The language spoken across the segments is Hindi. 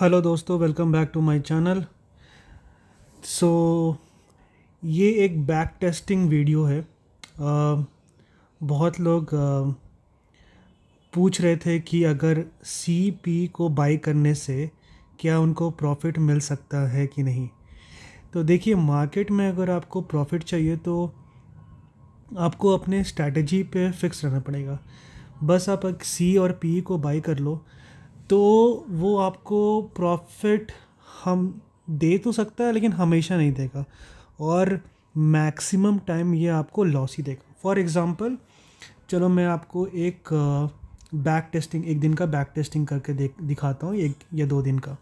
हेलो दोस्तों welcome back to my channel so ये एक बैक टेस्टिंग वीडियो है आ, बहुत लोग आ, पूछ रहे थे कि अगर सी पी को बाई करने से क्या उनको प्रॉफिट मिल सकता है कि नहीं तो देखिए मार्केट में अगर आपको प्रॉफिट चाहिए तो आपको अपने स्ट्रैटेजी पे फिक्स रहना पड़ेगा बस आप सी और पी को बाई कर लो तो वो आपको प्रॉफिट हम दे तो सकता है लेकिन हमेशा नहीं देगा और मैक्सिमम टाइम ये आपको लॉस ही देगा फॉर एग्ज़ाम्पल चलो मैं आपको एक बैक टेस्टिंग एक दिन का बैक टेस्टिंग करके देख दिखाता हूँ एक या दो दिन का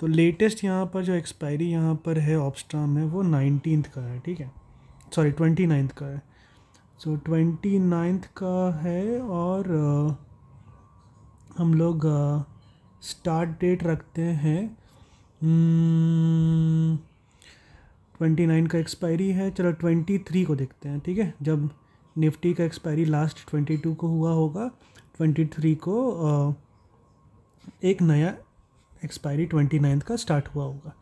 तो लेटेस्ट यहाँ पर जो एक्सपायरी यहाँ पर है ऑप्स्ट्रा में वो नाइनटीन का है ठीक है सॉरी ट्वेंटी नाइन्थ का है सो ट्वेंटी नाइन्थ का है और uh, हम लोग स्टार्ट डेट रखते हैं ट्वेंटी हम्म, नाइन का एक्सपायरी है चलो ट्वेंटी थ्री को देखते हैं ठीक है जब निफ्टी का एक्सपायरी लास्ट ट्वेंटी टू को हुआ होगा ट्वेंटी थ्री को एक नया एक्सपायरी ट्वेंटी नाइन्थ का स्टार्ट हुआ होगा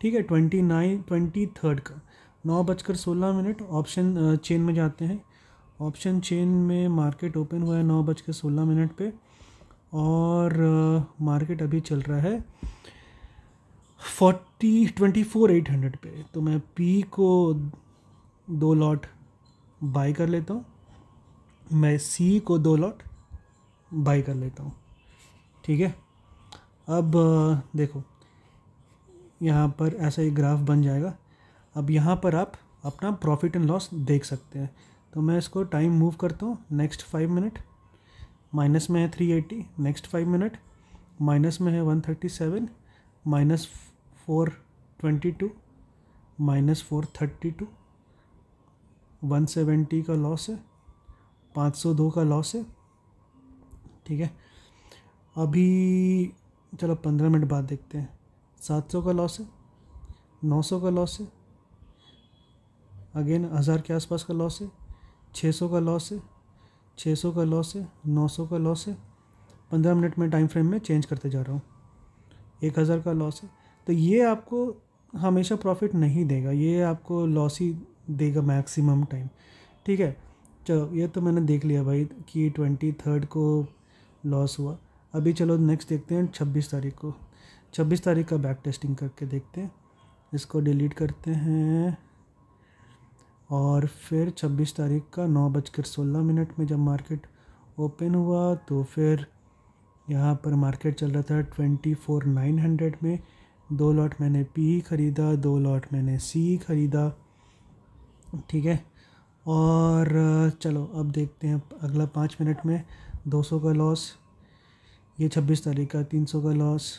ठीक है ट्वेंटी नाइन ट्वेंटी थर्ड का नौ बजकर सोलह मिनट ऑप्शन चेन में जाते हैं ऑप्शन चेन में मार्केट ओपन हुआ है नौ बज के सोलह मिनट पर और मार्केट अभी चल रहा है forty twenty four eight hundred पे तो मैं पी को दो लॉट बाई कर लेता हूँ मैं सी को दो लॉट बाई कर लेता हूँ ठीक है अब देखो यहाँ पर ऐसा एक ग्राफ बन जाएगा अब यहाँ पर आप अपना प्रॉफिट एंड लॉस देख सकते हैं तो मैं इसको टाइम मूव करता हूँ नेक्स्ट फाइव मिनट माइनस में है three eighty next five minute minus में है one thirty seven minus four twenty two minus four thirty two one seventy का लॉस है पाँच सौ दो का लॉस है ठीक है अभी चलो पंद्रह मिनट बाद देखते हैं सात सौ का लॉस है नौ सौ का लॉस है अगेन हज़ार के आसपास का लॉस है छः सौ का लॉस है छः सौ का लॉस है नौ सौ का लॉस है पंद्रह मिनट में टाइम फ्रेम में चेंज करते जा रहा हूँ एक हज़ार का लॉस है तो ये आपको हमेशा प्रॉफिट नहीं देगा ये आपको लॉस ही देगा मैक्सिमम टाइम ठीक है चलो ये तो मैंने देख लिया भाई कि ट्वेंटी थर्ड को लॉस हुआ अभी चलो नेक्स्ट देखते हैं छब्बीस तारीख को छब्बीस तारीख का बैक टेस्टिंग करके देखते हैं इसको डिलीट करते हैं और फिर 26 तारीख का नौ बजकर सोलह मिनट में जब मार्केट ओपन हुआ तो फिर यहाँ पर मार्केट चल रहा था ट्वेंटी फोर नाइन हंड्रेड में दो लॉट मैंने पी ख़रीदा दो लॉट मैंने सी ख़रीदा ठीक है और चलो अब देखते हैं अगला पाँच मिनट में दो सौ का लॉस ये छब्बीस तारीख का तीन सौ का लॉस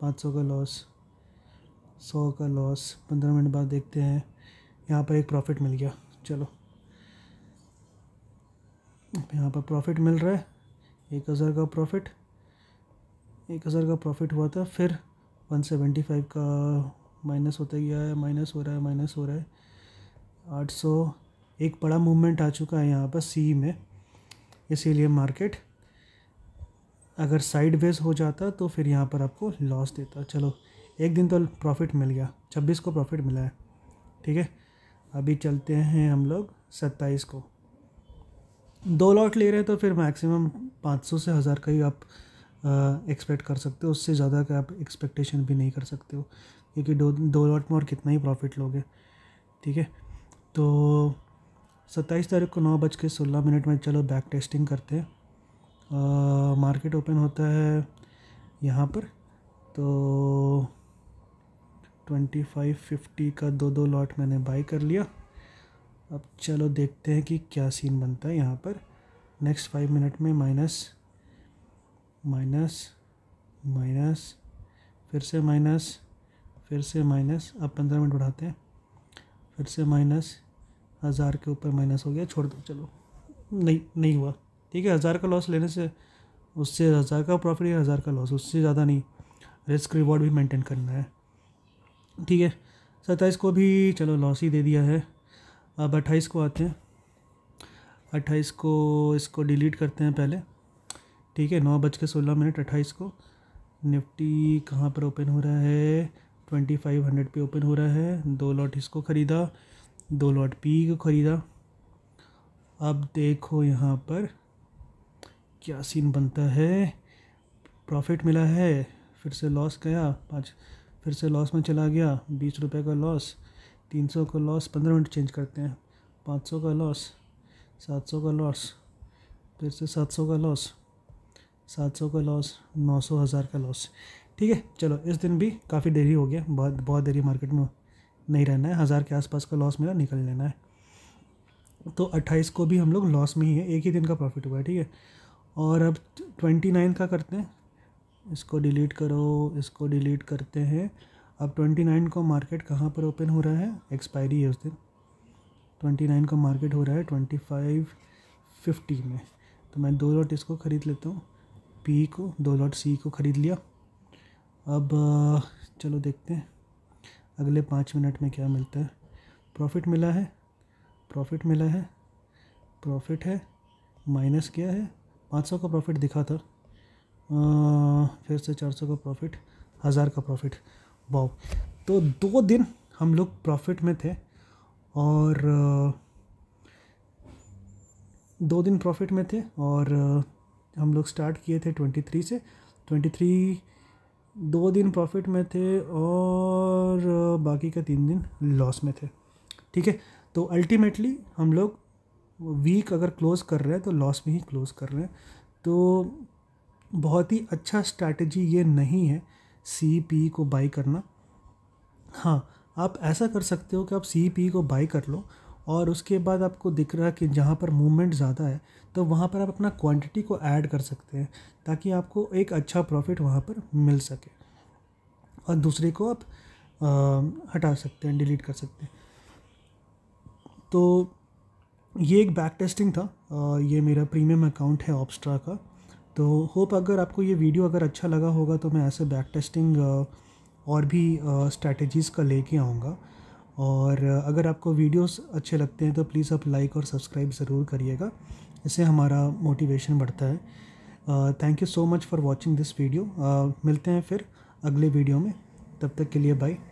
पाँच सौ का लॉस सौ का लॉस पंद्रह मिनट बाद देखते हैं यहाँ पर एक प्रॉफिट मिल गया चलो यहाँ पर प्रॉफिट मिल रहा है एक हज़ार का प्रॉफिट एक हज़ार का प्रॉफिट हुआ था फिर वन सेवेंटी फाइव का माइनस होता गया है माइनस हो रहा है माइनस हो रहा है आठ सौ एक बड़ा मूवमेंट आ चुका है यहाँ पर सी में इसीलिए मार्केट अगर साइड हो जाता तो फिर यहाँ पर आपको लॉस देता चलो एक दिन तो प्रॉफिट मिल गया छब्बीस को प्रॉफिट मिला है ठीक है अभी चलते हैं हम लोग सत्ताईस को दो लॉट ले रहे हैं तो फिर मैक्सिमम पाँच सौ से हज़ार का ही आप एक्सपेक्ट कर सकते हो उससे ज़्यादा का आप एक्सपेक्टेशन भी नहीं कर सकते हो क्योंकि दो दो लॉट में और कितना ही प्रॉफिट लोगे ठीक है तो सत्ताईस तारीख को नौ बज के सोलह मिनट में चलो बैक टेस्टिंग करते हैं मार्केट ओपन होता है यहाँ पर तो ट्वेंटी फाइव फिफ्टी का दो दो लॉट मैंने बाई कर लिया अब चलो देखते हैं कि क्या सीन बनता है यहाँ पर नेक्स्ट फाइव मिनट में माइनस माइनस माइनस फिर से माइनस फिर से माइनस अब पंद्रह मिनट बढ़ाते हैं फिर से माइनस हज़ार के ऊपर माइनस हो गया छोड़ दो चलो नहीं नहीं हुआ ठीक है हज़ार का लॉस लेने से उससे हज़ार का प्रॉफिट या हज़ार का लॉस उससे ज़्यादा नहीं रिस्क रिवॉर्ड भी मेंटेन करना है ठीक है सत्ताईस को भी चलो लॉस ही दे दिया है अब अट्ठाईस को आते हैं अट्ठाईस को इसको डिलीट करते हैं पहले ठीक है नौ बज के सोलह मिनट अट्ठाईस को निफ्टी कहाँ पर ओपन हो रहा है ट्वेंटी फाइव हंड्रेड पर ओपन हो रहा है दो लॉट इसको ख़रीदा दो लॉट पी को ख़रीदा अब देखो यहाँ पर क्या सीन बनता है प्रॉफिट मिला है फिर से लॉस गया पाँच फिर से लॉस में चला गया बीस रुपये का लॉस तीन सौ का लॉस पंद्रह मिनट चेंज करते हैं पाँच सौ का लॉस सात सौ का लॉस फिर से सात सौ का लॉस सात सौ का लॉस नौ सौ हज़ार का लॉस ठीक है चलो इस दिन भी काफ़ी देरी हो गया बहुत बहुत देरी मार्केट में नहीं रहना है हज़ार के आसपास का लॉस मेरा निकल लेना है तो अट्ठाईस को भी हम लोग लॉस में ही है एक ही दिन का प्रॉफिट हुआ है ठीक है और अब ट्वेंटी नाइन का करते हैं इसको डिलीट करो इसको डिलीट करते हैं अब ट्वेंटी नाइन को मार्केट कहाँ पर ओपन हो रहा है एक्सपायरी है उस दिन ट्वेंटी नाइन को मार्केट हो रहा है ट्वेंटी फाइव फिफ्टी में तो मैं दो लॉट इसको ख़रीद लेता हूँ पी को दो लॉट सी को ख़रीद लिया अब चलो देखते हैं अगले पाँच मिनट में क्या मिलता है प्रॉफिट मिला है प्रॉफिट मिला है प्रॉफिट है माइनस क्या है पाँच सौ का प्रॉफिट दिखा था फिर से चार सौ का प्रॉफिट हज़ार का प्रॉफिट वाओ तो दो दिन हम लोग प्रॉफिट में थे और दो दिन प्रॉफिट में थे और हम लोग स्टार्ट किए थे ट्वेंटी थ्री से ट्वेंटी थ्री दो दिन प्रॉफिट में थे और बाकी का तीन दिन लॉस में थे ठीक है तो अल्टीमेटली हम लोग वीक अगर क्लोज़ कर रहे हैं तो लॉस में ही क्लोज़ कर रहे हैं तो बहुत ही अच्छा स्ट्रैटेजी ये नहीं है सी पी e को बाई करना हाँ आप ऐसा कर सकते हो कि आप सी पी e को बाई कर लो और उसके बाद आपको दिख रहा है कि जहाँ पर मूवमेंट ज़्यादा है तो वहाँ पर आप अपना क्वांटिटी को ऐड कर सकते हैं ताकि आपको एक अच्छा प्रॉफिट वहाँ पर मिल सके और दूसरे को आप आ, हटा सकते हैं डिलीट कर सकते हैं तो ये एक बैक टेस्टिंग था आ, ये मेरा प्रीमियम अकाउंट है ऑप्स्ट्रा का तो होप अगर आपको ये वीडियो अगर अच्छा लगा होगा तो मैं ऐसे बैक टेस्टिंग और भी स्ट्रैटेजीज़ का लेके आऊँगा और अगर आपको वीडियोस अच्छे लगते हैं तो प्लीज़ आप लाइक और सब्सक्राइब ज़रूर करिएगा इससे हमारा मोटिवेशन बढ़ता है thank you so much for watching this video मिलते हैं फिर अगले वीडियो में तब तक के लिए बाय